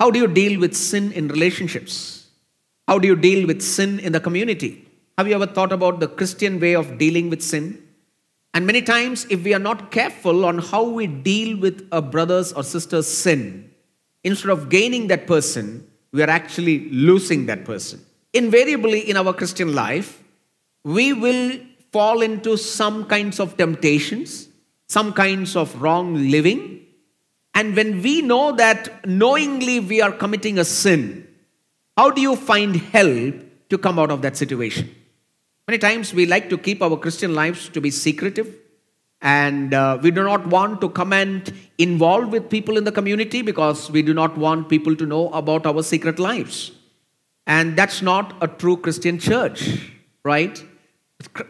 How do you deal with sin in relationships? How do you deal with sin in the community? Have you ever thought about the Christian way of dealing with sin? And many times, if we are not careful on how we deal with a brother's or sister's sin, instead of gaining that person, we are actually losing that person. Invariably, in our Christian life, we will fall into some kinds of temptations, some kinds of wrong living, and when we know that knowingly we are committing a sin, how do you find help to come out of that situation? Many times we like to keep our Christian lives to be secretive, and uh, we do not want to come and involve with people in the community because we do not want people to know about our secret lives. And that's not a true Christian church, right?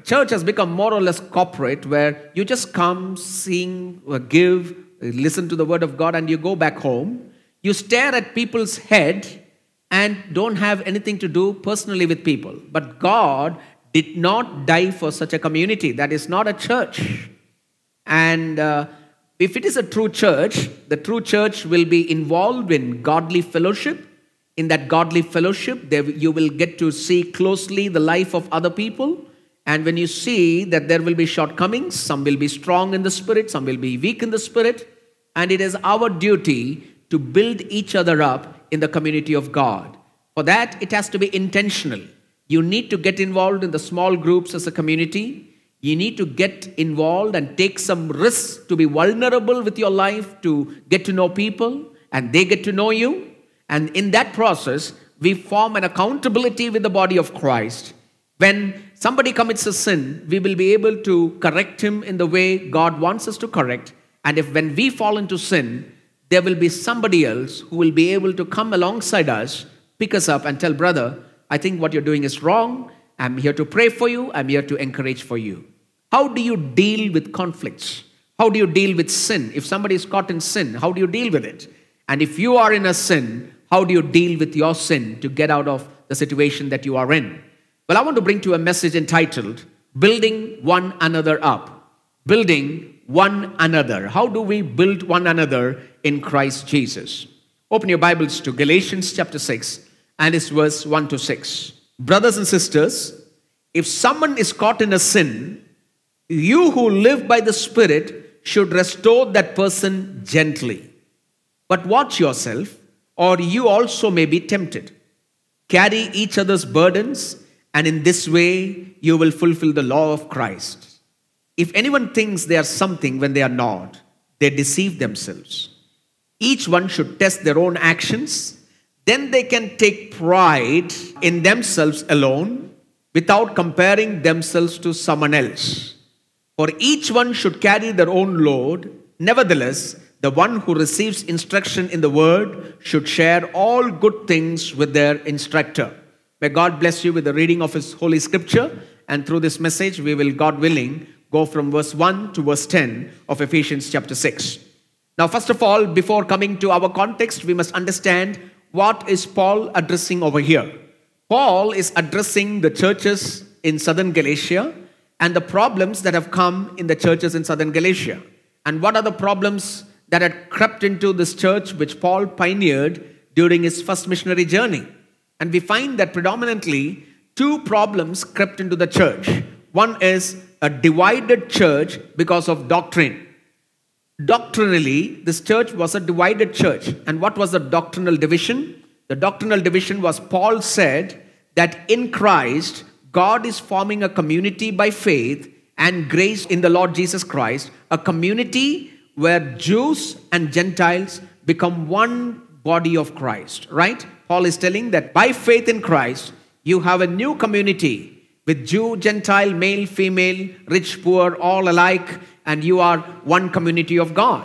Church has become more or less corporate where you just come, sing, uh, give, listen to the word of God and you go back home, you stare at people's head and don't have anything to do personally with people. But God did not die for such a community. That is not a church. And uh, if it is a true church, the true church will be involved in godly fellowship. In that godly fellowship, there, you will get to see closely the life of other people. And when you see that there will be shortcomings, some will be strong in the spirit, some will be weak in the spirit, and it is our duty to build each other up in the community of God. For that, it has to be intentional. You need to get involved in the small groups as a community. You need to get involved and take some risks to be vulnerable with your life, to get to know people, and they get to know you. And in that process, we form an accountability with the body of Christ. When somebody commits a sin, we will be able to correct him in the way God wants us to correct. And if when we fall into sin, there will be somebody else who will be able to come alongside us, pick us up, and tell, brother, I think what you're doing is wrong. I'm here to pray for you. I'm here to encourage for you. How do you deal with conflicts? How do you deal with sin? If somebody is caught in sin, how do you deal with it? And if you are in a sin, how do you deal with your sin to get out of the situation that you are in? Well, I want to bring to you a message entitled Building One Another Up. Building one another. How do we build one another in Christ Jesus? Open your Bibles to Galatians chapter 6 and it's verse 1 to 6. Brothers and sisters, if someone is caught in a sin, you who live by the Spirit should restore that person gently. But watch yourself, or you also may be tempted. Carry each other's burdens, and in this way you will fulfill the law of Christ. If anyone thinks they are something when they are not, they deceive themselves. Each one should test their own actions. Then they can take pride in themselves alone without comparing themselves to someone else. For each one should carry their own load. Nevertheless, the one who receives instruction in the word should share all good things with their instructor. May God bless you with the reading of his holy scripture. And through this message, we will, God willing, Go from verse 1 to verse 10 of Ephesians chapter 6. Now, first of all, before coming to our context, we must understand what is Paul addressing over here. Paul is addressing the churches in southern Galatia and the problems that have come in the churches in southern Galatia. And what are the problems that had crept into this church which Paul pioneered during his first missionary journey? And we find that predominantly two problems crept into the church. One is a divided church because of doctrine. Doctrinally, this church was a divided church. And what was the doctrinal division? The doctrinal division was Paul said that in Christ, God is forming a community by faith and grace in the Lord Jesus Christ, a community where Jews and Gentiles become one body of Christ, right? Paul is telling that by faith in Christ, you have a new community with Jew, Gentile, male, female, rich, poor, all alike, and you are one community of God.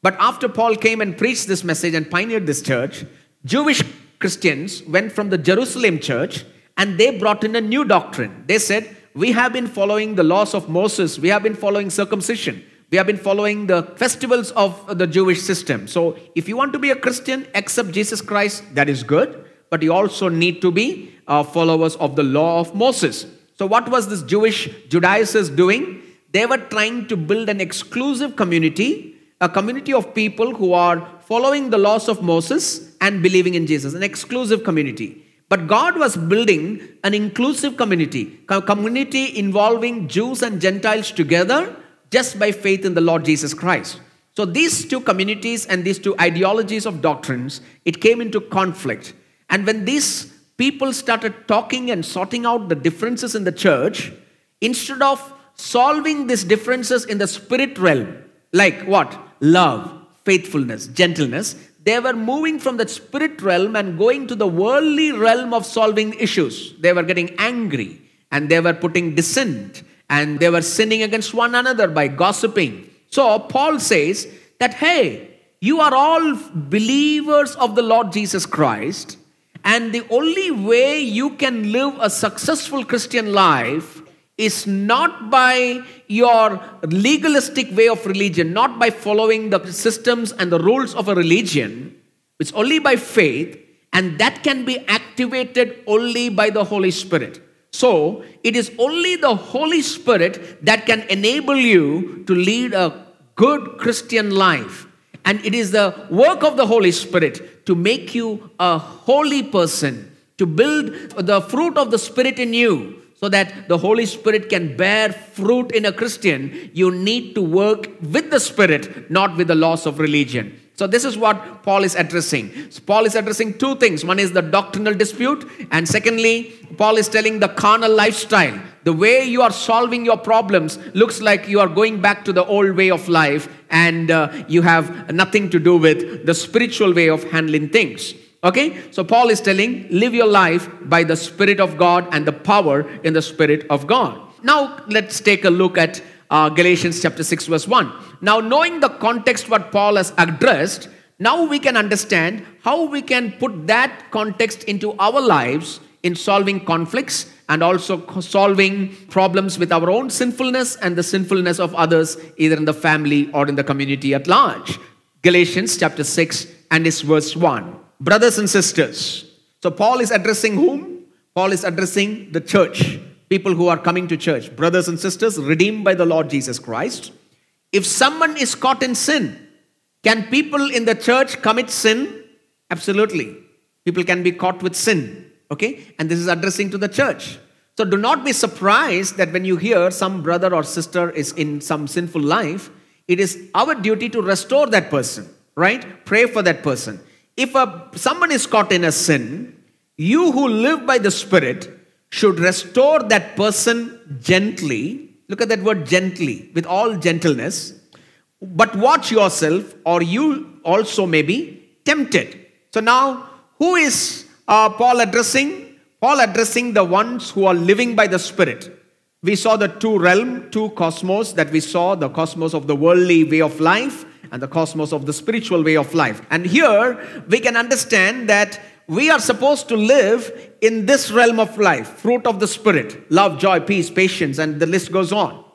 But after Paul came and preached this message and pioneered this church, Jewish Christians went from the Jerusalem church and they brought in a new doctrine. They said, We have been following the laws of Moses, we have been following circumcision, we have been following the festivals of the Jewish system. So if you want to be a Christian, accept Jesus Christ, that is good but you also need to be uh, followers of the law of Moses. So, what was this Jewish Judaizers doing? They were trying to build an exclusive community, a community of people who are following the laws of Moses and believing in Jesus, an exclusive community. But God was building an inclusive community, a community involving Jews and Gentiles together just by faith in the Lord Jesus Christ. So these two communities and these two ideologies of doctrines, it came into conflict. And when these people started talking and sorting out the differences in the church, instead of solving these differences in the spirit realm, like what? Love, faithfulness, gentleness, they were moving from the spirit realm and going to the worldly realm of solving issues. They were getting angry and they were putting dissent and they were sinning against one another by gossiping. So Paul says that, hey, you are all believers of the Lord Jesus Christ and the only way you can live a successful Christian life is not by your legalistic way of religion, not by following the systems and the rules of a religion. It's only by faith, and that can be activated only by the Holy Spirit. So, it is only the Holy Spirit that can enable you to lead a good Christian life. And it is the work of the Holy Spirit to make you a holy person, to build the fruit of the Spirit in you, so that the Holy Spirit can bear fruit in a Christian. You need to work with the Spirit, not with the laws of religion. So, this is what Paul is addressing. Paul is addressing two things one is the doctrinal dispute, and secondly, Paul is telling the carnal lifestyle. The way you are solving your problems looks like you are going back to the old way of life and uh, you have nothing to do with the spiritual way of handling things. Okay? So Paul is telling, live your life by the Spirit of God and the power in the Spirit of God. Now, let's take a look at uh, Galatians chapter 6, verse 1. Now, knowing the context what Paul has addressed, now we can understand how we can put that context into our lives in solving conflicts and also solving problems with our own sinfulness and the sinfulness of others, either in the family or in the community at large. Galatians chapter 6 and its verse 1. Brothers and sisters, so Paul is addressing whom? Paul is addressing the church, people who are coming to church, brothers and sisters, redeemed by the Lord Jesus Christ. If someone is caught in sin, can people in the church commit sin? Absolutely. People can be caught with sin. Okay? And this is addressing to the church. So do not be surprised that when you hear some brother or sister is in some sinful life, it is our duty to restore that person, right? Pray for that person. If a, someone is caught in a sin, you who live by the Spirit should restore that person gently. Look at that word gently, with all gentleness. But watch yourself, or you also may be tempted. So now, who is uh, Paul addressing? Paul addressing the ones who are living by the Spirit. We saw the two realm, two cosmos that we saw, the cosmos of the worldly way of life and the cosmos of the spiritual way of life. And here we can understand that we are supposed to live in this realm of life, fruit of the spirit, love, joy, peace, patience, and the list goes on.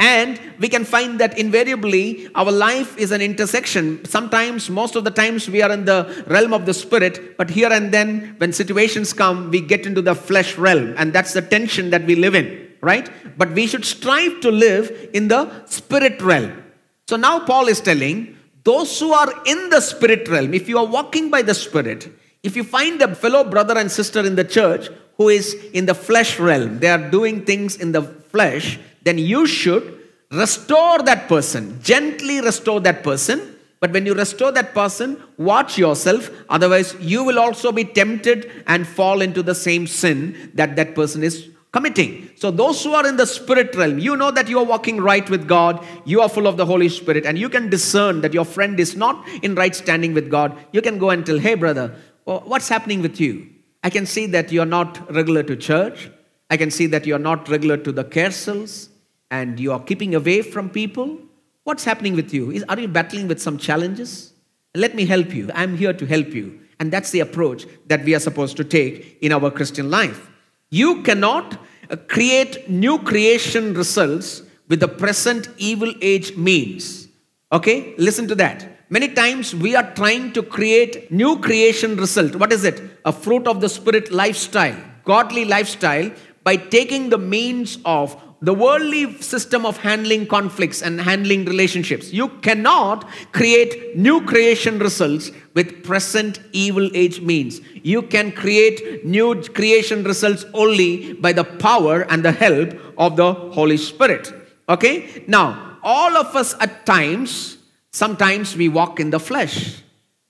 And we can find that invariably our life is an intersection. Sometimes, most of the times, we are in the realm of the spirit, but here and then, when situations come, we get into the flesh realm. And that's the tension that we live in, right? But we should strive to live in the spirit realm. So now Paul is telling those who are in the spirit realm, if you are walking by the spirit, if you find a fellow brother and sister in the church who is in the flesh realm, they are doing things in the flesh, then you should restore that person, gently restore that person. But when you restore that person, watch yourself, otherwise, you will also be tempted and fall into the same sin that that person is committing. So, those who are in the spirit realm, you know that you are walking right with God, you are full of the Holy Spirit, and you can discern that your friend is not in right standing with God. You can go and tell, hey, brother, what's happening with you? I can see that you're not regular to church. I can see that you're not regular to the care cells and you are keeping away from people. What's happening with you? Is, are you battling with some challenges? Let me help you. I'm here to help you. And that's the approach that we are supposed to take in our Christian life. You cannot uh, create new creation results with the present evil age means. Okay? Listen to that. Many times we are trying to create new creation result. What is it? A fruit of the spirit lifestyle, godly lifestyle by taking the means of the worldly system of handling conflicts and handling relationships. You cannot create new creation results with present evil age means. You can create new creation results only by the power and the help of the Holy Spirit. Okay? Now, all of us at times Sometimes we walk in the flesh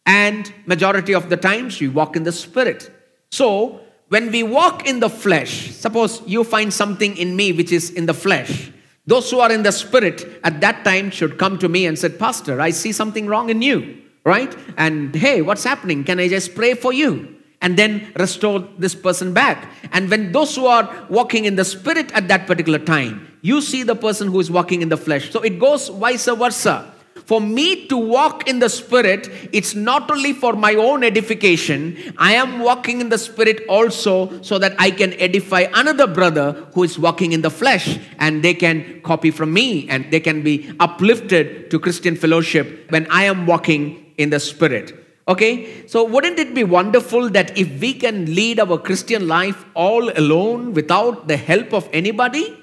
and majority of the times we walk in the spirit. So when we walk in the flesh, suppose you find something in me which is in the flesh. Those who are in the spirit at that time should come to me and said, Pastor, I see something wrong in you, right? And hey, what's happening? Can I just pray for you? and then restore this person back. And when those who are walking in the spirit at that particular time, you see the person who is walking in the flesh. So it goes vice versa. For me to walk in the Spirit, it's not only for my own edification, I am walking in the Spirit also so that I can edify another brother who is walking in the flesh and they can copy from me and they can be uplifted to Christian fellowship when I am walking in the Spirit. Okay, so wouldn't it be wonderful that if we can lead our Christian life all alone without the help of anybody?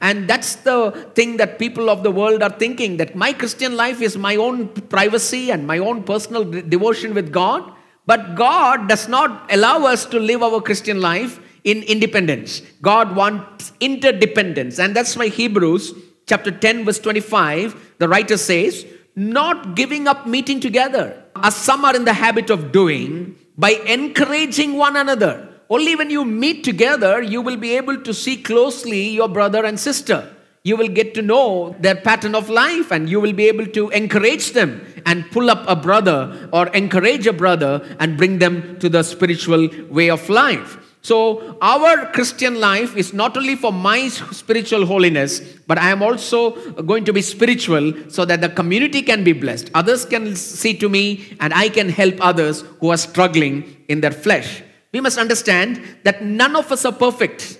And that's the thing that people of the world are thinking that my Christian life is my own privacy and my own personal devotion with God. But God does not allow us to live our Christian life in independence. God wants interdependence. And that's why Hebrews chapter 10, verse 25, the writer says, Not giving up meeting together, as some are in the habit of doing, by encouraging one another only when you meet together, you will be able to see closely your brother and sister. You will get to know their pattern of life and you will be able to encourage them and pull up a brother or encourage a brother and bring them to the spiritual way of life. So, our Christian life is not only for my spiritual holiness, but I am also going to be spiritual so that the community can be blessed. Others can see to me, and I can help others who are struggling in their flesh we must understand that none of us are perfect.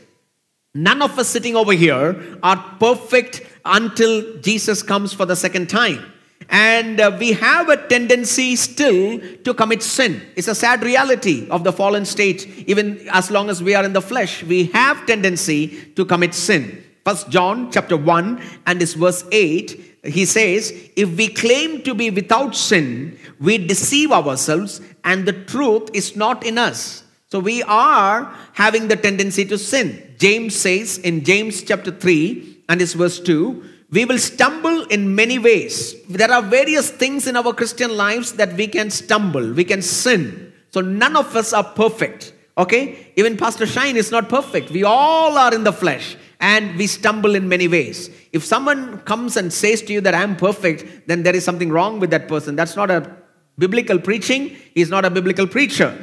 None of us sitting over here are perfect until Jesus comes for the second time. And uh, we have a tendency still to commit sin. It's a sad reality of the fallen state. Even as long as we are in the flesh, we have tendency to commit sin. First John chapter 1 and this verse 8 he says, if we claim to be without sin, we deceive ourselves and the truth is not in us. So we are having the tendency to sin. James says in James chapter 3 and his verse 2, we will stumble in many ways. There are various things in our Christian lives that we can stumble, we can sin. So none of us are perfect. Okay? Even Pastor Shine is not perfect. We all are in the flesh and we stumble in many ways. If someone comes and says to you that I'm perfect, then there is something wrong with that person. That's not a biblical preaching. He's not a biblical preacher.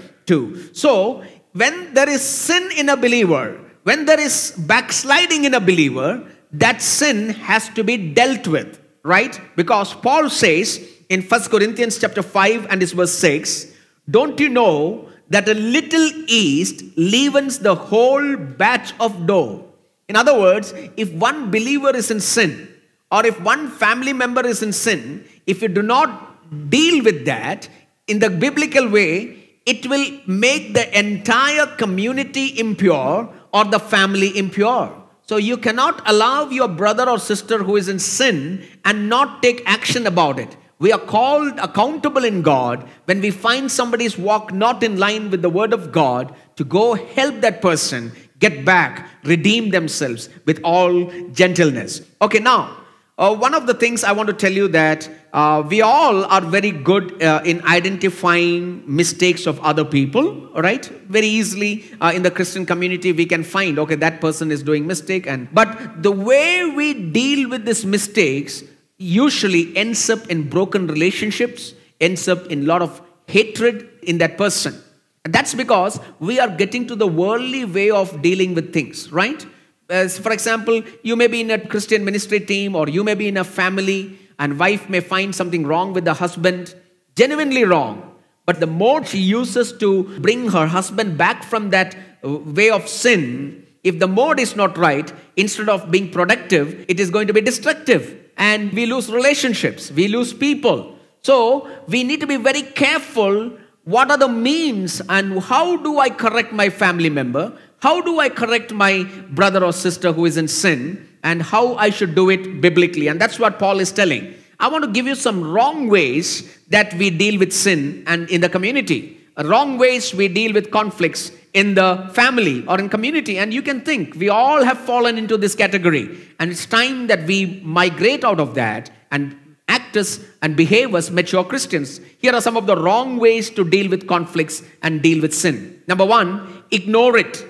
So, when there is sin in a believer, when there is backsliding in a believer, that sin has to be dealt with, right? Because Paul says in First Corinthians chapter 5 and it's verse 6, don't you know that a little yeast leavens the whole batch of dough? In other words, if one believer is in sin, or if one family member is in sin, if you do not deal with that in the biblical way, it will make the entire community impure or the family impure. So you cannot allow your brother or sister who is in sin and not take action about it. We are called accountable in God when we find somebody's walk not in line with the word of God to go help that person get back, redeem themselves with all gentleness. Okay, now uh, one of the things I want to tell you that uh, we all are very good uh, in identifying mistakes of other people, right? Very easily uh, in the Christian community, we can find, okay, that person is doing mistake. and But the way we deal with these mistakes usually ends up in broken relationships, ends up in a lot of hatred in that person. And that's because we are getting to the worldly way of dealing with things, right? As for example, you may be in a Christian ministry team or you may be in a family and wife may find something wrong with the husband, genuinely wrong. But the more she uses to bring her husband back from that way of sin, if the mode is not right, instead of being productive, it is going to be destructive. And we lose relationships, we lose people. So we need to be very careful what are the means and how do I correct my family member? How do I correct my brother or sister who is in sin and how I should do it biblically? And that's what Paul is telling. I want to give you some wrong ways that we deal with sin and in the community. Wrong ways we deal with conflicts in the family or in community. And you can think we all have fallen into this category. And it's time that we migrate out of that and act as and behave as mature Christians. Here are some of the wrong ways to deal with conflicts and deal with sin. Number one, ignore it.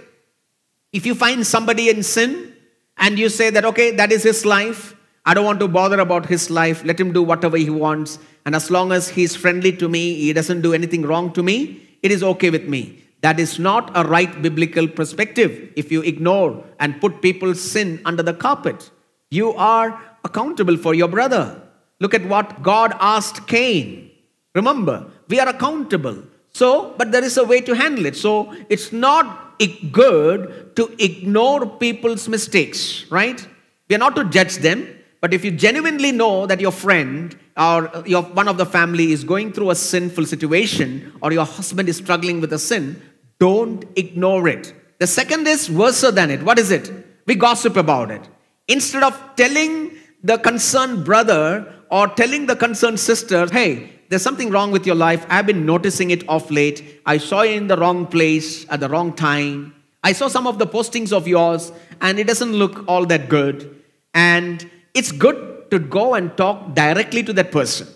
If you find somebody in sin and you say that, okay, that is his life, I don't want to bother about his life, let him do whatever he wants, and as long as he's friendly to me, he doesn't do anything wrong to me, it is okay with me. That is not a right biblical perspective if you ignore and put people's sin under the carpet. You are accountable for your brother. Look at what God asked Cain. Remember, we are accountable. So, but there is a way to handle it. So, it's not good to ignore people's mistakes, right? We are not to judge them, but if you genuinely know that your friend or uh, your, one of the family is going through a sinful situation or your husband is struggling with a sin, don't ignore it. The second is worse than it. What is it? We gossip about it. Instead of telling the concerned brother or telling the concerned sister, hey, there's something wrong with your life. I've been noticing it off late. I saw you in the wrong place at the wrong time. I saw some of the postings of yours, and it doesn't look all that good. And it's good to go and talk directly to that person.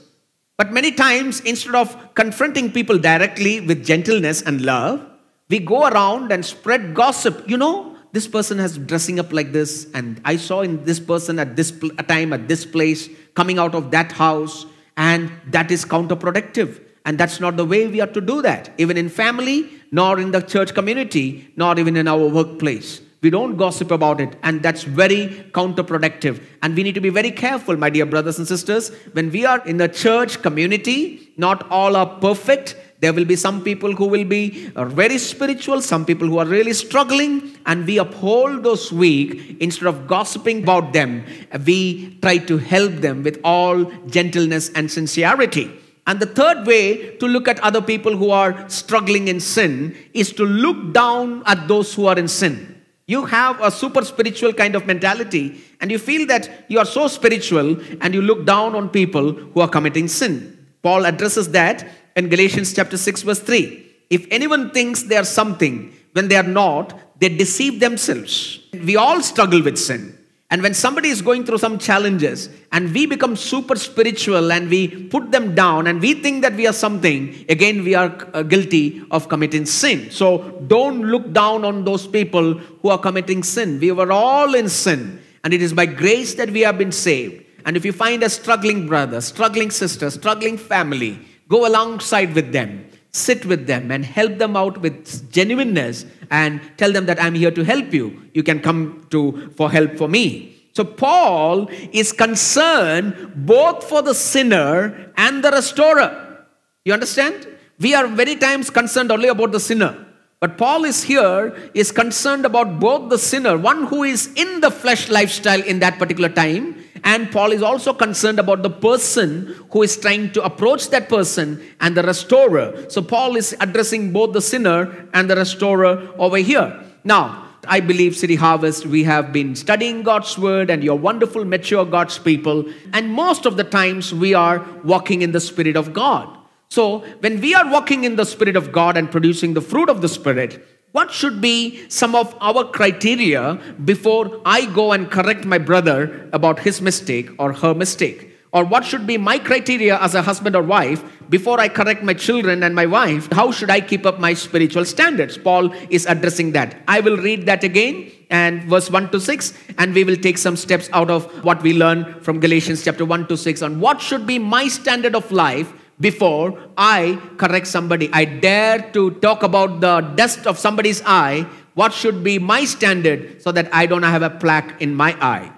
But many times, instead of confronting people directly with gentleness and love, we go around and spread gossip. You know, this person has dressing up like this, and I saw in this person at this time at this place, coming out of that house and that is counterproductive. And that's not the way we are to do that, even in family, nor in the church community, not even in our workplace. We don't gossip about it, and that's very counterproductive. And we need to be very careful, my dear brothers and sisters, when we are in the church community, not all are perfect, there will be some people who will be uh, very spiritual, some people who are really struggling, and we uphold those weak instead of gossiping about them. We try to help them with all gentleness and sincerity. And the third way to look at other people who are struggling in sin is to look down at those who are in sin. You have a super spiritual kind of mentality, and you feel that you are so spiritual, and you look down on people who are committing sin. Paul addresses that in Galatians chapter 6, verse 3. If anyone thinks they are something when they are not, they deceive themselves. We all struggle with sin. And when somebody is going through some challenges and we become super spiritual and we put them down and we think that we are something, again, we are uh, guilty of committing sin. So don't look down on those people who are committing sin. We were all in sin, and it is by grace that we have been saved. And if you find a struggling brother, struggling sister, struggling family, Go alongside with them, sit with them, and help them out with genuineness and tell them that I'm here to help you. You can come to for help for me. So Paul is concerned both for the sinner and the restorer. You understand? We are many times concerned only about the sinner. But Paul is here, is concerned about both the sinner, one who is in the flesh lifestyle in that particular time, and Paul is also concerned about the person who is trying to approach that person and the restorer. So Paul is addressing both the sinner and the restorer over here. Now, I believe City Harvest, we have been studying God's word and your wonderful, mature God's people. And most of the times we are walking in the Spirit of God. So when we are walking in the Spirit of God and producing the fruit of the Spirit, what should be some of our criteria before I go and correct my brother about his mistake or her mistake? Or what should be my criteria as a husband or wife before I correct my children and my wife? How should I keep up my spiritual standards? Paul is addressing that. I will read that again and verse 1 to 6 and we will take some steps out of what we learn from Galatians chapter 1 to 6 on what should be my standard of life before I correct somebody. I dare to talk about the dust of somebody's eye. What should be my standard so that I don't have a plaque in my eye?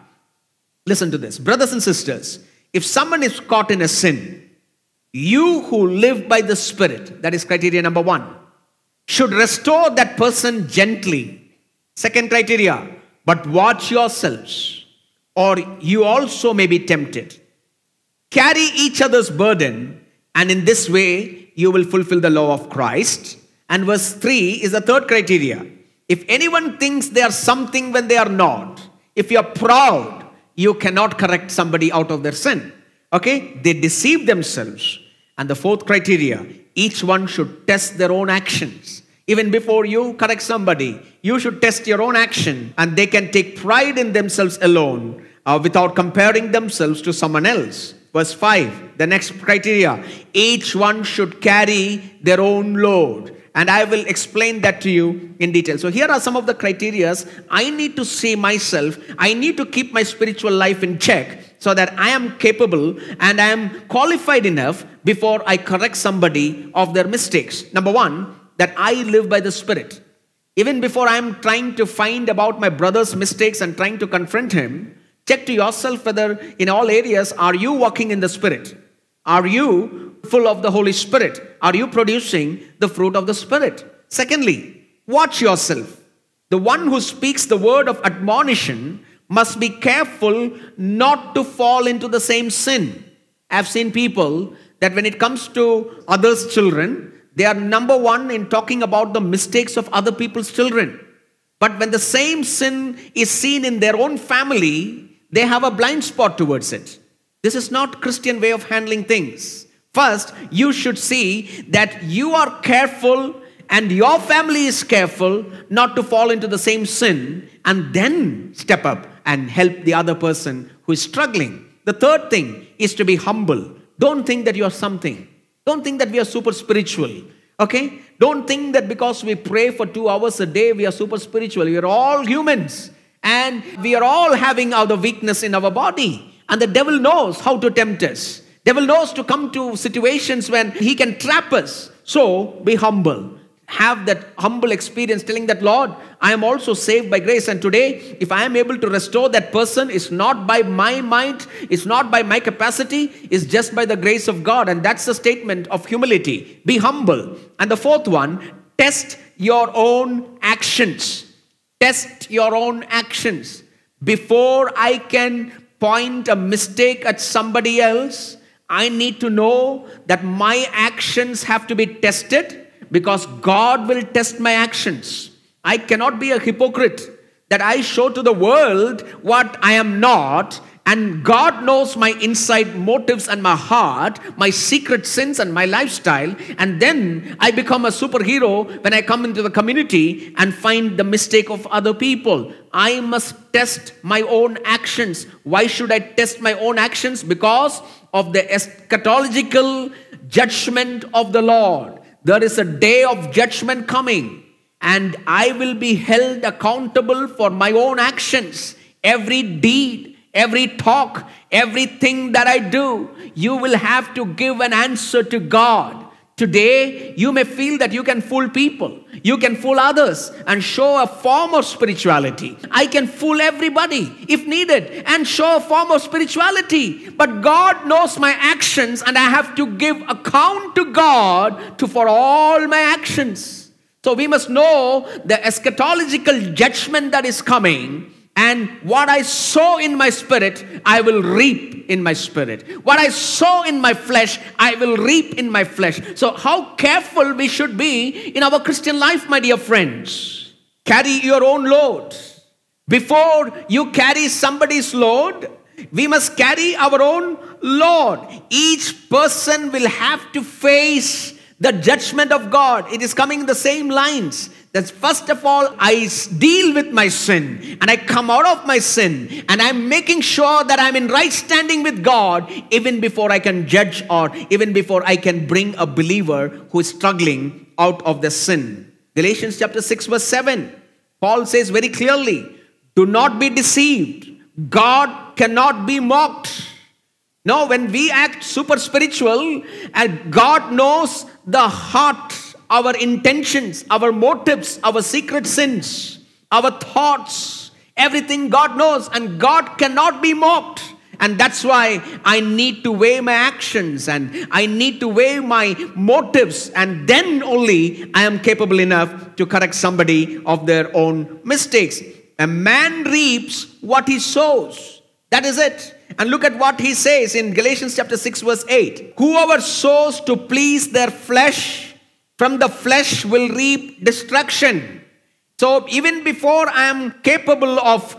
Listen to this. Brothers and sisters, if someone is caught in a sin, you who live by the Spirit, that is criteria number one, should restore that person gently. Second criteria, but watch yourselves, or you also may be tempted. Carry each other's burden and in this way, you will fulfill the law of Christ. And verse 3 is the third criteria. If anyone thinks they are something when they are not, if you are proud, you cannot correct somebody out of their sin. Okay? They deceive themselves. And the fourth criteria each one should test their own actions. Even before you correct somebody, you should test your own action, and they can take pride in themselves alone uh, without comparing themselves to someone else. Verse 5, the next criteria each one should carry their own load. And I will explain that to you in detail. So, here are some of the criteria I need to see myself. I need to keep my spiritual life in check so that I am capable and I am qualified enough before I correct somebody of their mistakes. Number one, that I live by the Spirit. Even before I am trying to find about my brother's mistakes and trying to confront him, Check to yourself whether in all areas are you walking in the Spirit? Are you full of the Holy Spirit? Are you producing the fruit of the Spirit? Secondly, watch yourself. The one who speaks the word of admonition must be careful not to fall into the same sin. I've seen people that when it comes to others' children, they are number one in talking about the mistakes of other people's children. But when the same sin is seen in their own family, they have a blind spot towards it. This is not Christian way of handling things. First, you should see that you are careful and your family is careful not to fall into the same sin and then step up and help the other person who is struggling. The third thing is to be humble. Don't think that you are something. Don't think that we are super spiritual. Okay? Don't think that because we pray for two hours a day, we are super spiritual. We are all humans. And we are all having our weakness in our body. And the devil knows how to tempt us. Devil knows to come to situations when he can trap us. So be humble. Have that humble experience telling that, Lord, I am also saved by grace. And today, if I am able to restore that person, it's not by my might, it's not by my capacity, it's just by the grace of God. And that's the statement of humility. Be humble. And the fourth one, test your own actions. Test your own actions. Before I can point a mistake at somebody else, I need to know that my actions have to be tested because God will test my actions. I cannot be a hypocrite that I show to the world what I am not and God knows my inside motives and my heart, my secret sins and my lifestyle. And then I become a superhero when I come into the community and find the mistake of other people. I must test my own actions. Why should I test my own actions? Because of the eschatological judgment of the Lord. There is a day of judgment coming, and I will be held accountable for my own actions, every deed every talk, everything that I do, you will have to give an answer to God. Today, you may feel that you can fool people, you can fool others, and show a form of spirituality. I can fool everybody if needed and show a form of spirituality. But God knows my actions, and I have to give account to God to, for all my actions. So we must know the eschatological judgment that is coming and what I sow in my spirit, I will reap in my spirit. What I sow in my flesh, I will reap in my flesh. So, how careful we should be in our Christian life, my dear friends. Carry your own load. Before you carry somebody's load, we must carry our own load. Each person will have to face the judgment of God. It is coming in the same lines. That's first of all, I deal with my sin and I come out of my sin and I'm making sure that I'm in right standing with God even before I can judge or even before I can bring a believer who is struggling out of the sin. Galatians chapter 6, verse 7, Paul says very clearly, Do not be deceived. God cannot be mocked. No, when we act super spiritual and God knows the heart our intentions, our motives, our secret sins, our thoughts, everything God knows, and God cannot be mocked. And that's why I need to weigh my actions and I need to weigh my motives, and then only I am capable enough to correct somebody of their own mistakes. A man reaps what he sows. That is it. And look at what he says in Galatians chapter 6 verse 8. Whoever sows to please their flesh from the flesh will reap destruction. So even before I am capable of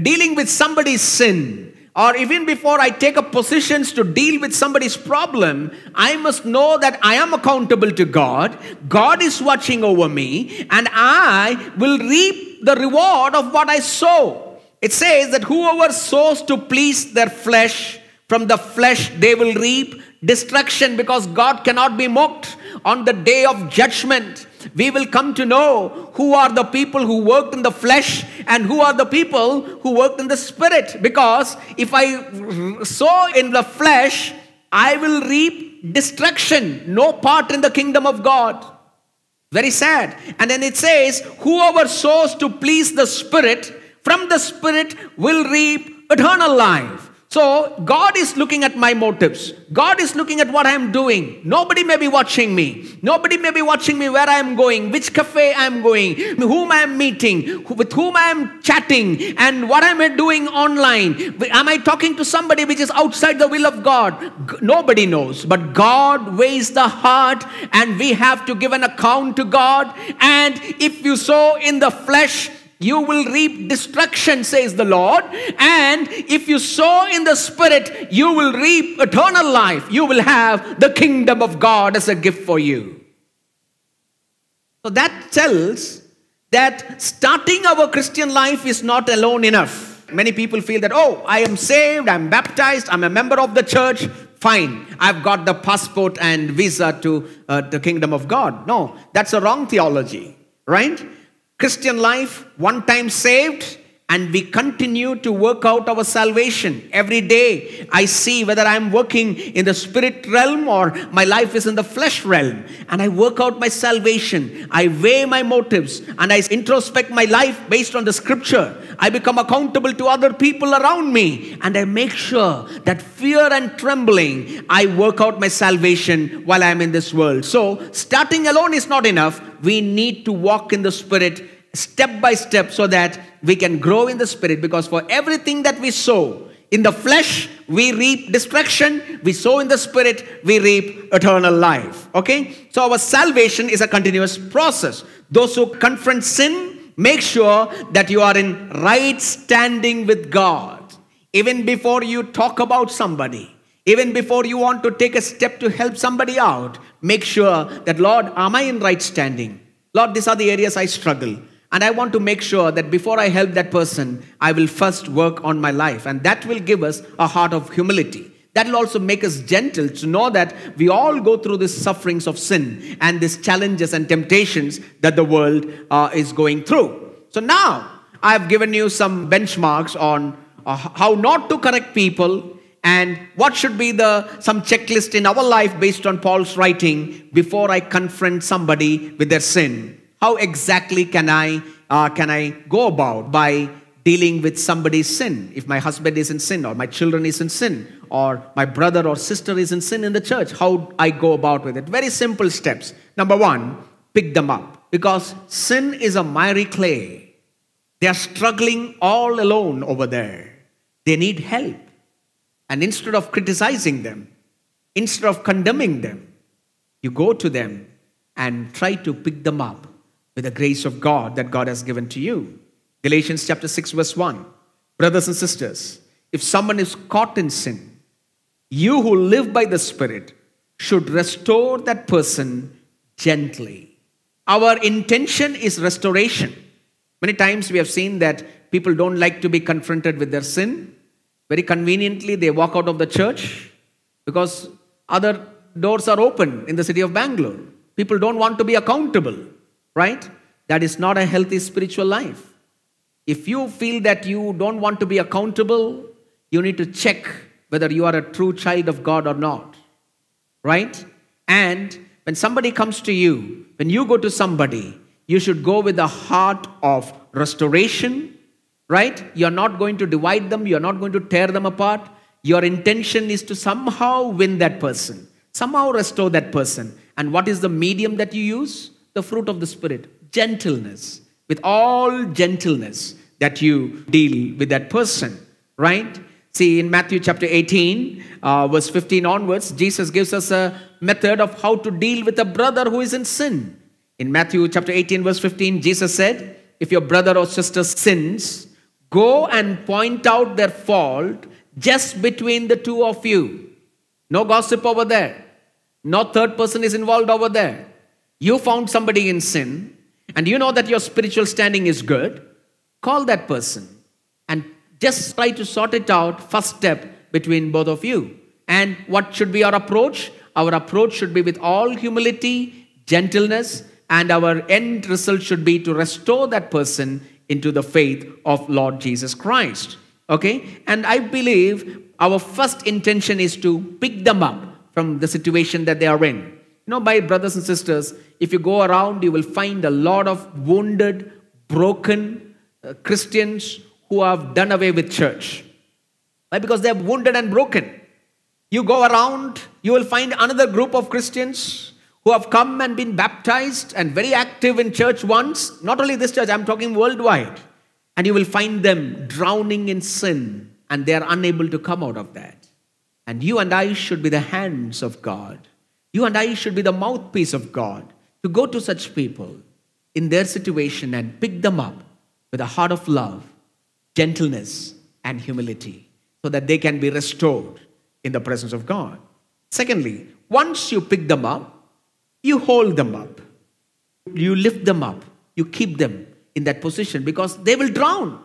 dealing with somebody's sin, or even before I take up positions to deal with somebody's problem, I must know that I am accountable to God. God is watching over me, and I will reap the reward of what I sow. It says that whoever sows to please their flesh, from the flesh they will reap destruction because God cannot be mocked on the day of judgment, we will come to know who are the people who worked in the flesh and who are the people who worked in the spirit. Because if I sow in the flesh, I will reap destruction, no part in the kingdom of God. Very sad. And then it says, Whoever sows to please the spirit, from the spirit will reap eternal life. So God is looking at my motives. God is looking at what I am doing. Nobody may be watching me. Nobody may be watching me where I am going, which cafe I am going, whom I am meeting, with whom I am chatting, and what am I doing online. Am I talking to somebody which is outside the will of God? Nobody knows. But God weighs the heart, and we have to give an account to God. And if you sow in the flesh, you will reap destruction, says the Lord. And if you sow in the Spirit, you will reap eternal life. You will have the kingdom of God as a gift for you. So that tells that starting our Christian life is not alone enough. Many people feel that, oh, I am saved, I'm baptized, I'm a member of the church. Fine, I've got the passport and visa to uh, the kingdom of God. No, that's a wrong theology, right? Christian life, one time saved, and we continue to work out our salvation every day. I see whether I'm working in the spirit realm or my life is in the flesh realm, and I work out my salvation. I weigh my motives and I introspect my life based on the scripture. I become accountable to other people around me, and I make sure that fear and trembling, I work out my salvation while I'm in this world. So, starting alone is not enough. We need to walk in the spirit step by step so that we can grow in the spirit because for everything that we sow in the flesh we reap destruction we sow in the spirit we reap eternal life okay so our salvation is a continuous process those who confront sin make sure that you are in right standing with god even before you talk about somebody even before you want to take a step to help somebody out make sure that lord am i in right standing lord these are the areas i struggle and I want to make sure that before I help that person, I will first work on my life. And that will give us a heart of humility. That will also make us gentle to know that we all go through these sufferings of sin and these challenges and temptations that the world uh, is going through. So now I've given you some benchmarks on uh, how not to correct people and what should be the some checklist in our life based on Paul's writing before I confront somebody with their sin. How exactly can I, uh, can I go about by dealing with somebody's sin? If my husband is in sin, or my children is in sin, or my brother or sister is in sin in the church, how I go about with it? Very simple steps. Number one, pick them up because sin is a miry clay. They are struggling all alone over there. They need help. And instead of criticizing them, instead of condemning them, you go to them and try to pick them up with the grace of God that God has given to you. Galatians chapter 6, verse 1. Brothers and sisters, if someone is caught in sin, you who live by the Spirit should restore that person gently. Our intention is restoration. Many times we have seen that people don't like to be confronted with their sin. Very conveniently, they walk out of the church because other doors are open in the city of Bangalore. People don't want to be accountable right? That is not a healthy spiritual life. If you feel that you don't want to be accountable, you need to check whether you are a true child of God or not, right? And when somebody comes to you, when you go to somebody, you should go with the heart of restoration, right? You're not going to divide them, you're not going to tear them apart. Your intention is to somehow win that person, somehow restore that person. And what is the medium that you use? the fruit of the Spirit, gentleness, with all gentleness that you deal with that person, right? See, in Matthew chapter 18, uh, verse 15 onwards, Jesus gives us a method of how to deal with a brother who is in sin. In Matthew chapter 18, verse 15, Jesus said, If your brother or sister sins, go and point out their fault just between the two of you. No gossip over there. No third person is involved over there you found somebody in sin and you know that your spiritual standing is good, call that person and just try to sort it out, first step between both of you. And what should be our approach? Our approach should be with all humility, gentleness, and our end result should be to restore that person into the faith of Lord Jesus Christ. Okay? And I believe our first intention is to pick them up from the situation that they are in. You know, my brothers and sisters, if you go around, you will find a lot of wounded, broken uh, Christians who have done away with church. Why? Because they are wounded and broken. You go around, you will find another group of Christians who have come and been baptized and very active in church once. Not only this church, I'm talking worldwide. And you will find them drowning in sin and they are unable to come out of that. And you and I should be the hands of God you and I should be the mouthpiece of God to go to such people in their situation and pick them up with a heart of love, gentleness, and humility so that they can be restored in the presence of God. Secondly, once you pick them up, you hold them up, you lift them up, you keep them in that position because they will drown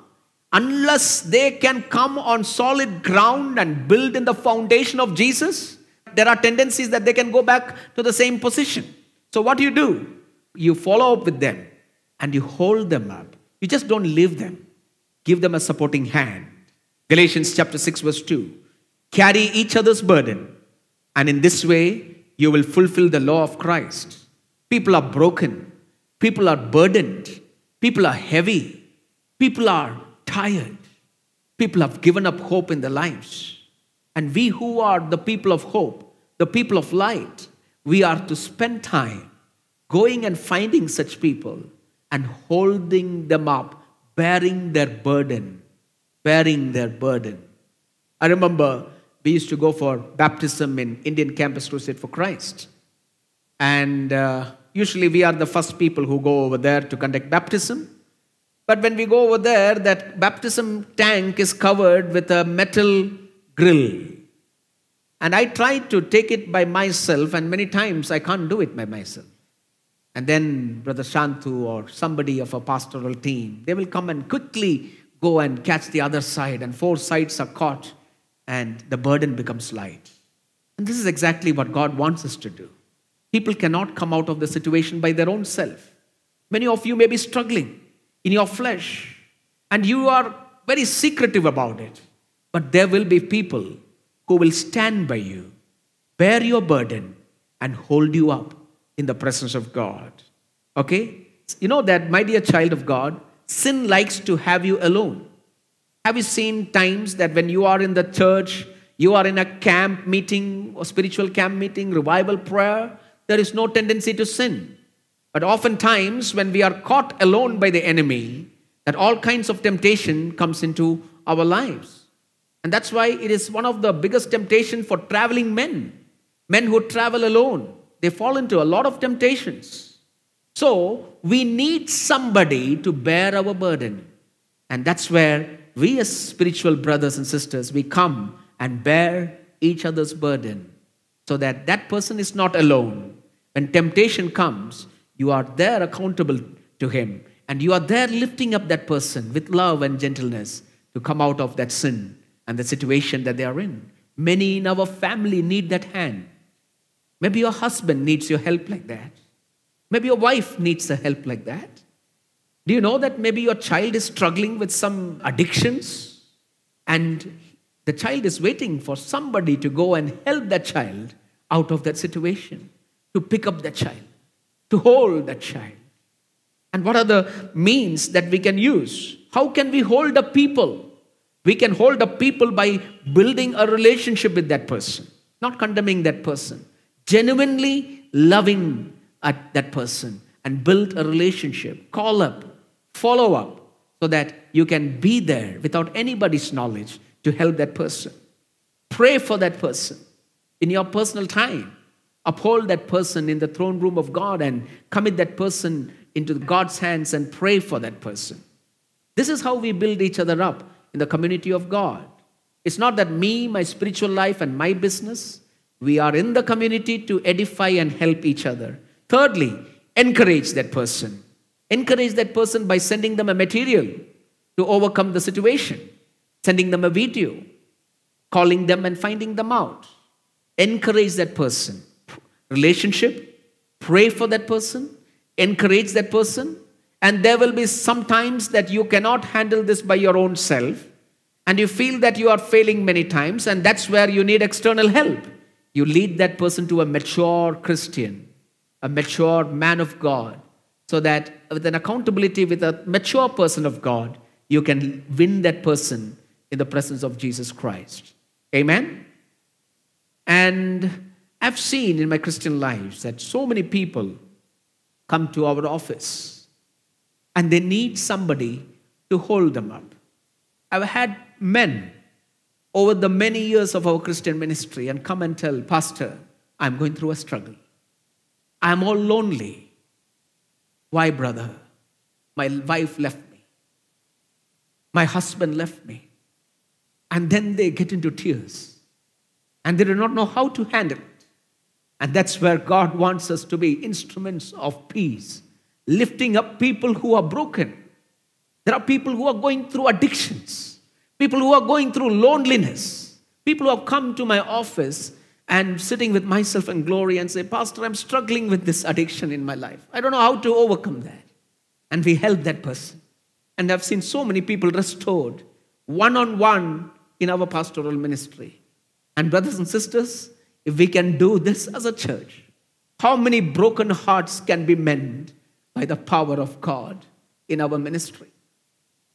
unless they can come on solid ground and build in the foundation of Jesus there are tendencies that they can go back to the same position. So, what you do? You follow up with them and you hold them up. You just don't leave them, give them a supporting hand. Galatians chapter 6, verse 2 carry each other's burden, and in this way you will fulfill the law of Christ. People are broken, people are burdened, people are heavy, people are tired, people have given up hope in their lives. And we who are the people of hope the people of light, we are to spend time going and finding such people and holding them up, bearing their burden, bearing their burden. I remember we used to go for baptism in Indian Campus Crusade for Christ. And uh, usually we are the first people who go over there to conduct baptism. But when we go over there, that baptism tank is covered with a metal grill and I try to take it by myself, and many times I can't do it by myself. And then Brother Shantu or somebody of a pastoral team, they will come and quickly go and catch the other side, and four sides are caught, and the burden becomes light. And this is exactly what God wants us to do. People cannot come out of the situation by their own self. Many of you may be struggling in your flesh, and you are very secretive about it. But there will be people who will stand by you, bear your burden, and hold you up in the presence of God. Okay? You know that, my dear child of God, sin likes to have you alone. Have you seen times that when you are in the church, you are in a camp meeting, or spiritual camp meeting, revival prayer, there is no tendency to sin. But oftentimes, when we are caught alone by the enemy, that all kinds of temptation comes into our lives. And that's why it is one of the biggest temptations for traveling men. Men who travel alone, they fall into a lot of temptations. So we need somebody to bear our burden. And that's where we as spiritual brothers and sisters, we come and bear each other's burden so that that person is not alone. When temptation comes, you are there accountable to him and you are there lifting up that person with love and gentleness to come out of that sin and the situation that they are in. Many in our family need that hand. Maybe your husband needs your help like that. Maybe your wife needs a help like that. Do you know that maybe your child is struggling with some addictions and the child is waiting for somebody to go and help that child out of that situation, to pick up that child, to hold that child? And what are the means that we can use? How can we hold the people we can hold up people by building a relationship with that person, not condemning that person, genuinely loving at that person and build a relationship. Call up, follow up, so that you can be there without anybody's knowledge to help that person. Pray for that person in your personal time. Uphold that person in the throne room of God and commit that person into God's hands and pray for that person. This is how we build each other up in the community of God. It's not that me, my spiritual life, and my business. We are in the community to edify and help each other. Thirdly, encourage that person. Encourage that person by sending them a material to overcome the situation, sending them a video, calling them and finding them out. Encourage that person. Relationship, pray for that person, encourage that person, and there will be sometimes that you cannot handle this by your own self. And you feel that you are failing many times. And that's where you need external help. You lead that person to a mature Christian, a mature man of God, so that with an accountability with a mature person of God, you can win that person in the presence of Jesus Christ. Amen? And I've seen in my Christian lives that so many people come to our office and they need somebody to hold them up. I've had men over the many years of our Christian ministry and come and tell, Pastor, I'm going through a struggle. I'm all lonely. Why, brother? My wife left me. My husband left me. And then they get into tears and they do not know how to handle it. And that's where God wants us to be instruments of peace lifting up people who are broken. There are people who are going through addictions, people who are going through loneliness, people who have come to my office and sitting with myself and glory and say, Pastor, I'm struggling with this addiction in my life. I don't know how to overcome that. And we help that person. And I've seen so many people restored one on one in our pastoral ministry. And, brothers and sisters, if we can do this as a church, how many broken hearts can be mended? by the power of God in our ministry.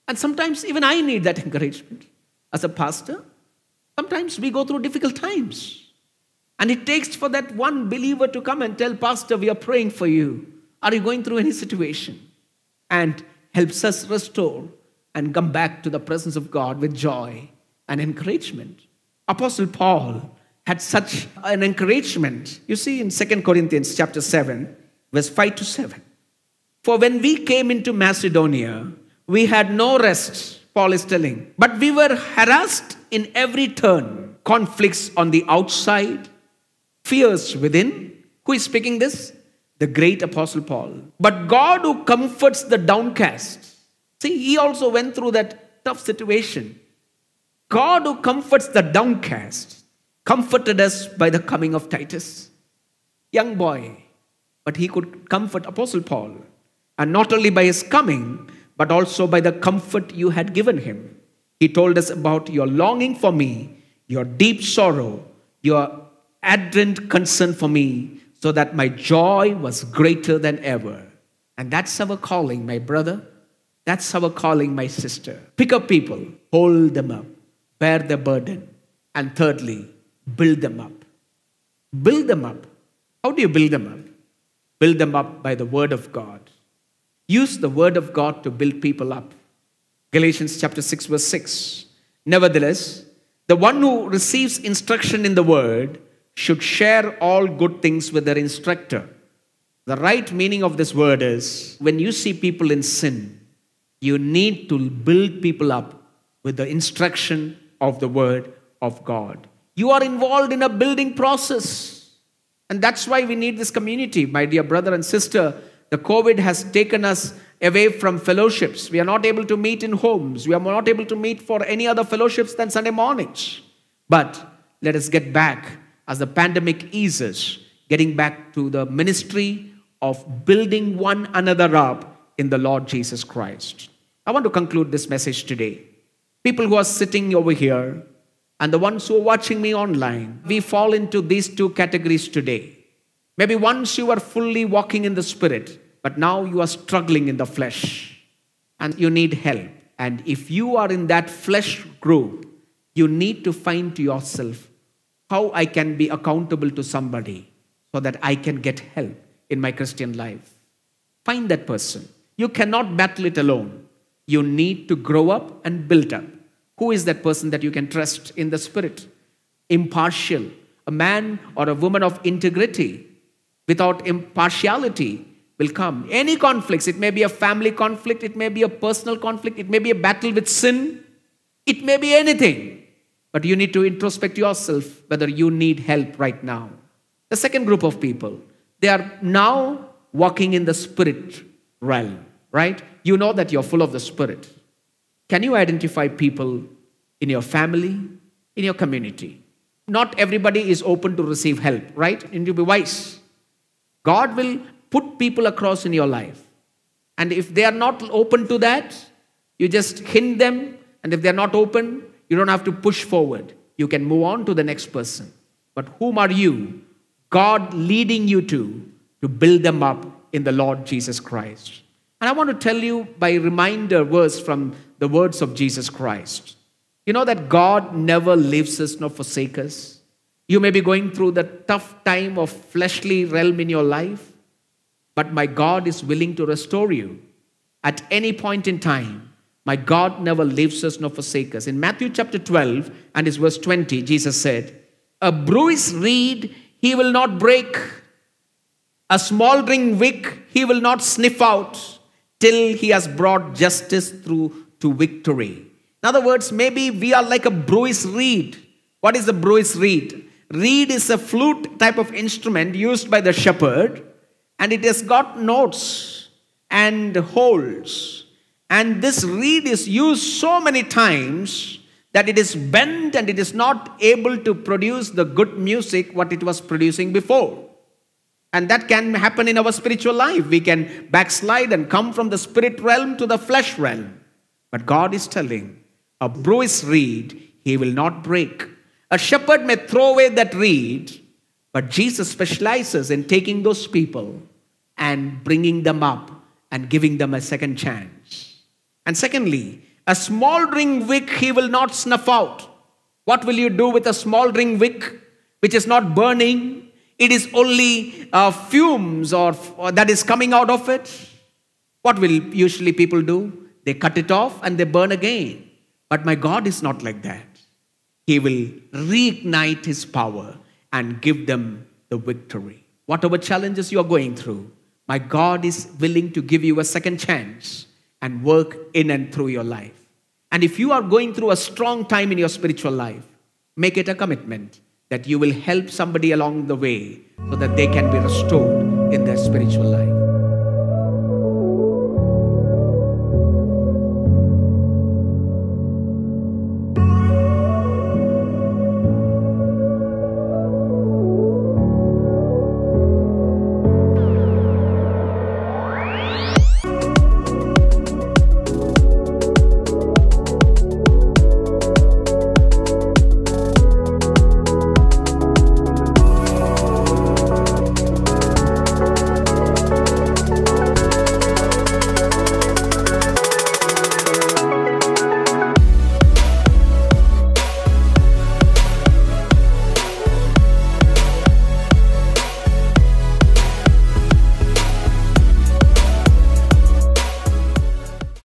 And sometimes even I need that encouragement as a pastor. Sometimes we go through difficult times. And it takes for that one believer to come and tell, Pastor, we are praying for you. Are you going through any situation? And helps us restore and come back to the presence of God with joy and encouragement. Apostle Paul had such an encouragement. You see in 2 Corinthians chapter 7, verse 5 to 7. For when we came into Macedonia, we had no rest, Paul is telling. But we were harassed in every turn conflicts on the outside, fears within. Who is speaking this? The great apostle Paul. But God who comforts the downcast. See, he also went through that tough situation. God who comforts the downcast comforted us by the coming of Titus. Young boy, but he could comfort Apostle Paul and not only by his coming, but also by the comfort you had given him. He told us about your longing for me, your deep sorrow, your ardent concern for me, so that my joy was greater than ever. And that's our calling, my brother. That's our calling, my sister. Pick up people, hold them up, bear the burden. And thirdly, build them up. Build them up. How do you build them up? Build them up by the word of God Use the word of God to build people up. Galatians chapter 6 verse 6. Nevertheless, the one who receives instruction in the word should share all good things with their instructor. The right meaning of this word is when you see people in sin, you need to build people up with the instruction of the word of God. You are involved in a building process. And that's why we need this community, my dear brother and sister. The COVID has taken us away from fellowships. We are not able to meet in homes. We are not able to meet for any other fellowships than Sunday mornings. But let us get back as the pandemic eases, getting back to the ministry of building one another up in the Lord Jesus Christ. I want to conclude this message today. People who are sitting over here and the ones who are watching me online, we fall into these two categories today. Maybe once you are fully walking in the Spirit, but now you are struggling in the flesh and you need help. And if you are in that flesh group, you need to find to yourself how I can be accountable to somebody so that I can get help in my Christian life. Find that person. You cannot battle it alone. You need to grow up and build up. Who is that person that you can trust in the spirit? Impartial. A man or a woman of integrity without impartiality will come. Any conflicts, it may be a family conflict, it may be a personal conflict, it may be a battle with sin, it may be anything. But you need to introspect yourself whether you need help right now. The second group of people, they are now walking in the spirit realm, right? You know that you're full of the spirit. Can you identify people in your family, in your community? Not everybody is open to receive help, right? And you be wise. God will put people across in your life. And if they are not open to that, you just hint them. And if they're not open, you don't have to push forward. You can move on to the next person. But whom are you? God leading you to, to build them up in the Lord Jesus Christ. And I want to tell you by reminder verse from the words of Jesus Christ. You know that God never leaves us nor forsakes us. You may be going through the tough time of fleshly realm in your life. But my God is willing to restore you at any point in time. My God never leaves us nor forsakes us. In Matthew chapter 12 and his verse 20, Jesus said, A bruised reed he will not break, a smoldering wick he will not sniff out, till he has brought justice through to victory. In other words, maybe we are like a bruised reed. What is a bruised reed? Reed is a flute type of instrument used by the shepherd and it has got notes and holes. And this reed is used so many times that it is bent and it is not able to produce the good music what it was producing before. And that can happen in our spiritual life. We can backslide and come from the spirit realm to the flesh realm. But God is telling, a bruised reed he will not break. A shepherd may throw away that reed, but Jesus specializes in taking those people and bringing them up and giving them a second chance. And secondly, a smoldering wick he will not snuff out. What will you do with a smoldering wick which is not burning? It is only uh, fumes or, or that is coming out of it. What will usually people do? They cut it off and they burn again. But my God is not like that. He will reignite his power and give them the victory. Whatever challenges you are going through, my God is willing to give you a second chance and work in and through your life. And if you are going through a strong time in your spiritual life, make it a commitment that you will help somebody along the way so that they can be restored in their spiritual life.